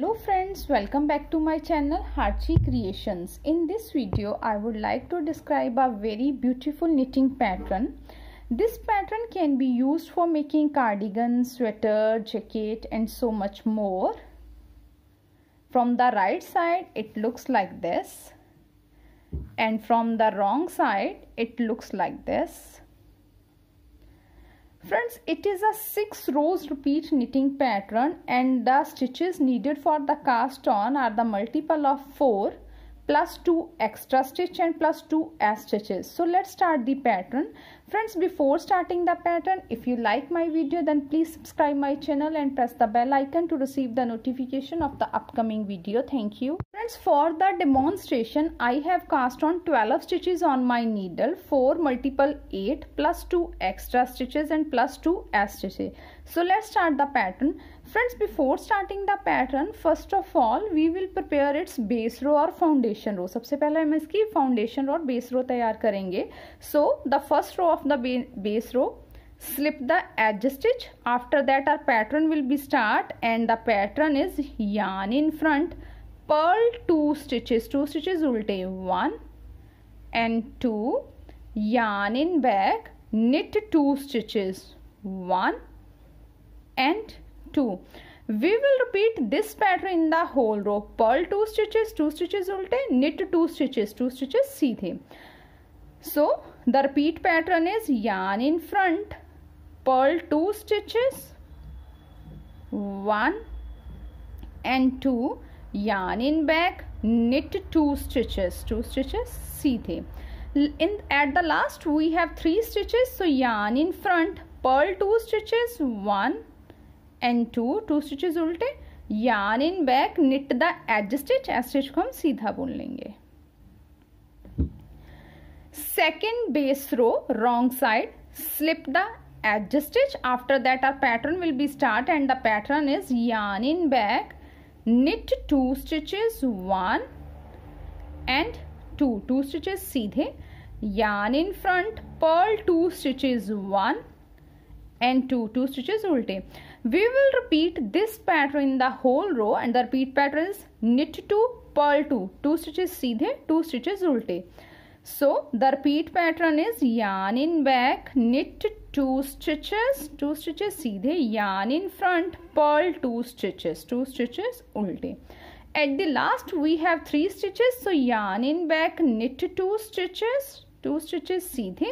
hello friends welcome back to my channel Harchi creations in this video I would like to describe a very beautiful knitting pattern this pattern can be used for making cardigan sweater jacket and so much more from the right side it looks like this and from the wrong side it looks like this Friends, it is a 6 rows repeat knitting pattern and the stitches needed for the cast on are the multiple of 4 plus 2 extra stitch and plus 2 as stitches. So let's start the pattern. Friends, before starting the pattern, if you like my video then please subscribe my channel and press the bell icon to receive the notification of the upcoming video. Thank you. Friends, for the demonstration, I have cast on 12 stitches on my needle, 4 multiple 8 plus 2 extra stitches and plus 2 S stitches. So let's start the pattern. Friends, before starting the pattern, first of all, we will prepare its base row or foundation row. सबसे पहले हम इसकी foundation row और base row तैयार करेंगे. So the first row of the base row slip the edge stitch after that our pattern will be start and the pattern is yarn in front purl 2 stitches 2 stitches ulte 1 and 2 yarn in back knit 2 stitches 1 and 2 we will repeat this pattern in the whole row purl 2 stitches 2 stitches ulte knit 2 stitches 2 stitches them so the repeat pattern is yarn in front purl 2 stitches 1 and 2 yarn in back knit two stitches two stitches सीधे in at the last we have three stitches so yarn in front purl two stitches one and two two stitches उल्टे yarn in back knit the edge stitch edge stitch को हम सीधा बुन लेंगे second base row wrong side slip the edge stitch after that our pattern will be start and the pattern is yarn in back knit 2 stitches 1 and 2 2 stitches seedhe yarn in front purl 2 stitches 1 and 2 2 stitches ulte we will repeat this pattern in the whole row and the repeat pattern is knit 2 purl 2 2 stitches seedhe 2 stitches ulte so the repeat pattern is yarn in back, knit 2 stitches, 2 stitches सीधे, yarn in front, purl 2 stitches, 2 stitches उल्टे. At the last we have 3 stitches, so yarn in back, knit 2 stitches, 2 stitches सीधे,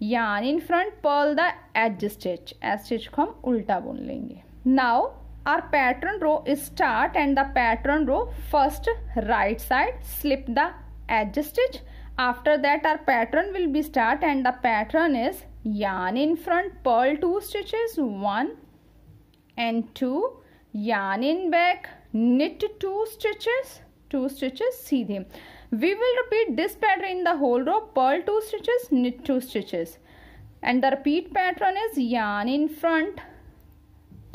yarn in front, purl the edge stitch, edge stitch को उल्टा बुन लेंगे. Now our pattern row is start and the pattern row first right side, slip the edge stitch, after that our pattern will be start and the pattern is yarn in front purl two stitches one and two yarn in back knit two stitches two stitches seedhe we will repeat this pattern in the whole row purl two stitches knit two stitches and the repeat pattern is yarn in front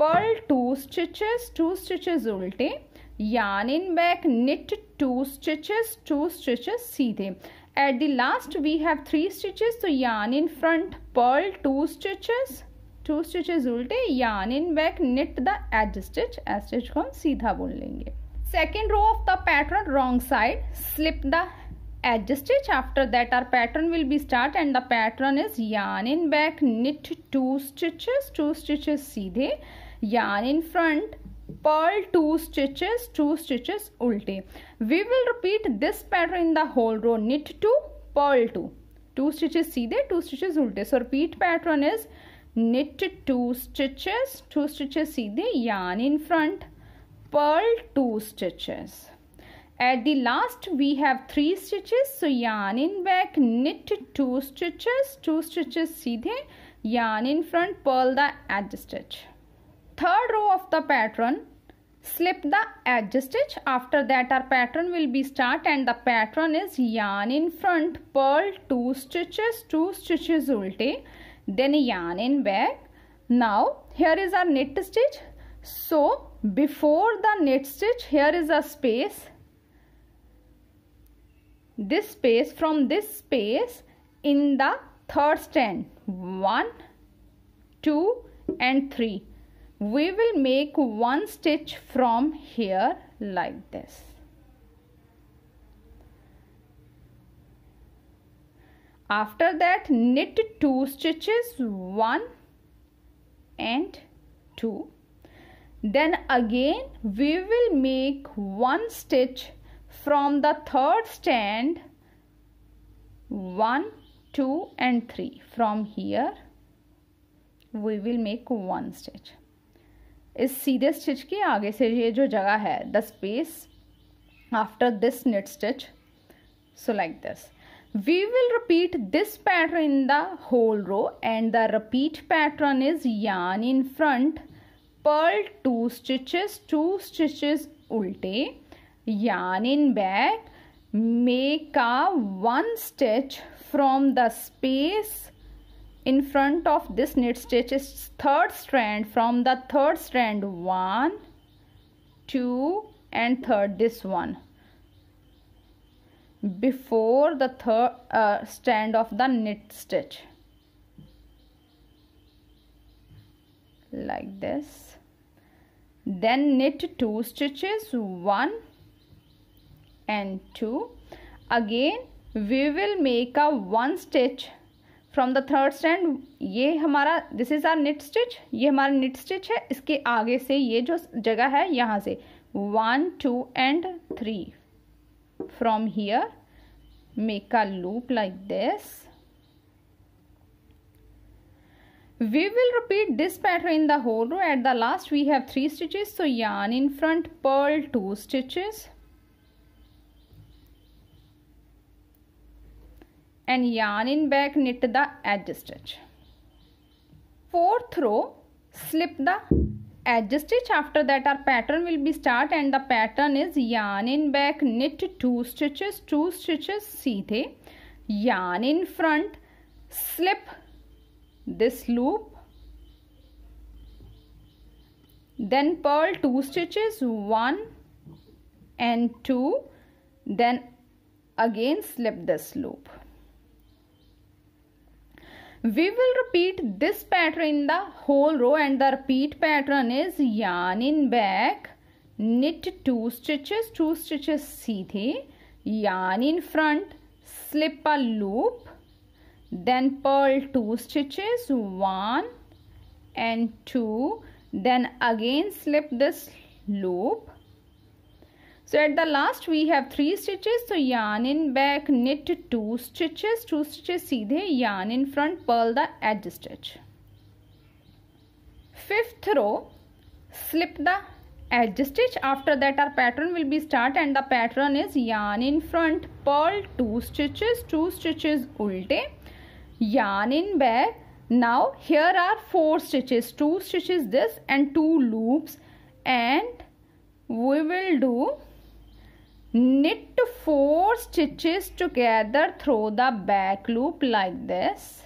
purl two stitches two stitches ulte yarn in back knit two stitches two stitches seedhe at the last we have three stitches तो yarn in front purl two stitches two stitches उल्टे yarn in back knit the edge stitch edge stitch को हम सीधा बोल लेंगे second row of the pattern wrong side slip the edge stitch after that our pattern will be start and the pattern is yarn in back knit two stitches two stitches सीधे yarn in front purl 2 stitches 2 stitches ulte we will repeat this pattern in the whole row knit 2 purl 2 2 stitches seedhe 2 stitches ulte so repeat pattern is knit 2 stitches 2 stitches seedhe yarn in front purl 2 stitches at the last we have 3 stitches so yarn in back knit 2 stitches 2 stitches seedhe yarn in front purl the edge stitch third row of the pattern slip the edge stitch after that our pattern will be start and the pattern is yarn in front purl two stitches two stitches ulte then yarn in back now here is our knit stitch so before the knit stitch here is a space this space from this space in the third strand one two and three we will make one stitch from here like this after that knit two stitches one and two then again we will make one stitch from the third stand 1 2 and 3 from here we will make one stitch इस सीधे stitch के आगे से ये जो जगह है the space after this knit stitch so like this we will repeat this pattern in the whole row and the repeat pattern is yarn in front purl two stitches two stitches उल्टे yarn in back make a one stitch from the space in front of this knit stitch is third strand from the third strand one two and third this one before the third uh, strand of the knit stitch like this then knit two stitches one and two again we will make a one stitch from the third stand ये हमारा this is our knit stitch ये हमारा knit stitch है इसके आगे से ये जो जगह है यहाँ से one two and three from here make a loop like this we will repeat this pattern in the whole row at the last we have three stitches so yarn in front purl two stitches and yarn in back knit the edge stitch. Fourth row slip the edge stitch after that our pattern will be start and the pattern is yarn in back knit 2 stitches 2 stitches seethe yarn in front slip this loop then purl 2 stitches 1 and 2 then again slip this loop we will repeat this pattern in the whole row and the repeat pattern is yarn in back knit 2 stitches 2 stitches seedhe yarn in front slip a loop then purl 2 stitches 1 and 2 then again slip this loop so at the last we have three stitches so yarn in back knit two stitches two stitches seedhe yarn in front purl the edge stitch fifth row slip the edge stitch after that our pattern will be start and the pattern is yarn in front purl two stitches two stitches ulte yarn in back now here are four stitches two stitches this and two loops and we will do knit 4 stitches together through the back loop like this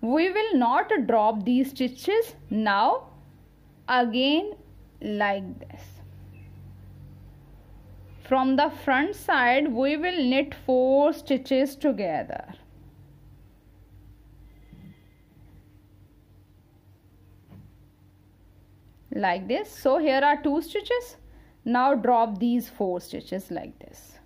we will not drop these stitches now again like this from the front side we will knit 4 stitches together like this so here are two stitches now drop these four stitches like this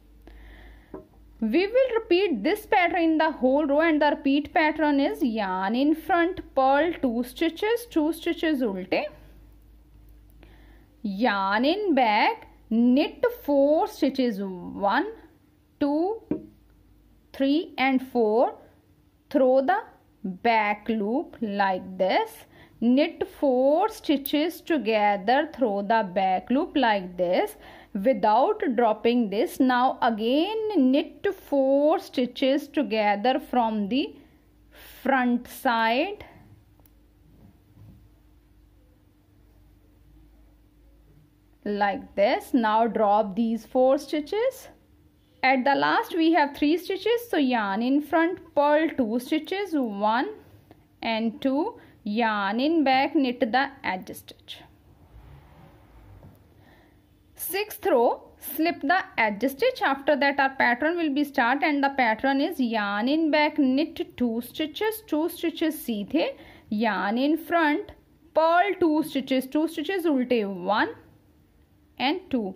we will repeat this pattern in the whole row and the repeat pattern is yarn in front purl two stitches two stitches ulte yarn in back knit four stitches one two three and four throw the back loop like this knit 4 stitches together through the back loop like this without dropping this now again knit 4 stitches together from the front side like this now drop these 4 stitches at the last we have 3 stitches so yarn in front pull 2 stitches 1 and 2 yarn in back knit the edge stitch sixth row slip the edge stitch after that our pattern will be start and the pattern is yarn in back knit two stitches two stitches सीधे yarn in front purl two stitches two stitches ulte one and two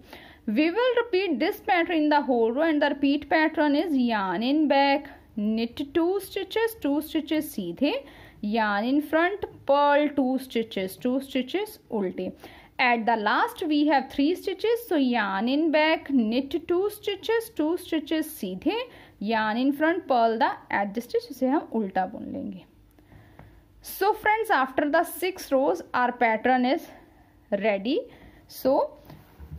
we will repeat this pattern in the whole row and the repeat pattern is yarn in back knit two stitches two stitches सीधे yarn in front purl two stitches two stitches ulte at the last we have three stitches so yarn in back knit two stitches two stitches सीधे yarn in front purl the at the stitch इसे हम उल्टा बुन लेंगे so friends after the six rows our pattern is ready so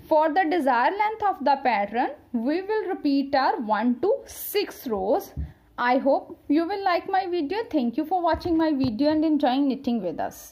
for the desired length of the pattern we will repeat our 1 to 6 rows I hope you will like my video. Thank you for watching my video and enjoying knitting with us.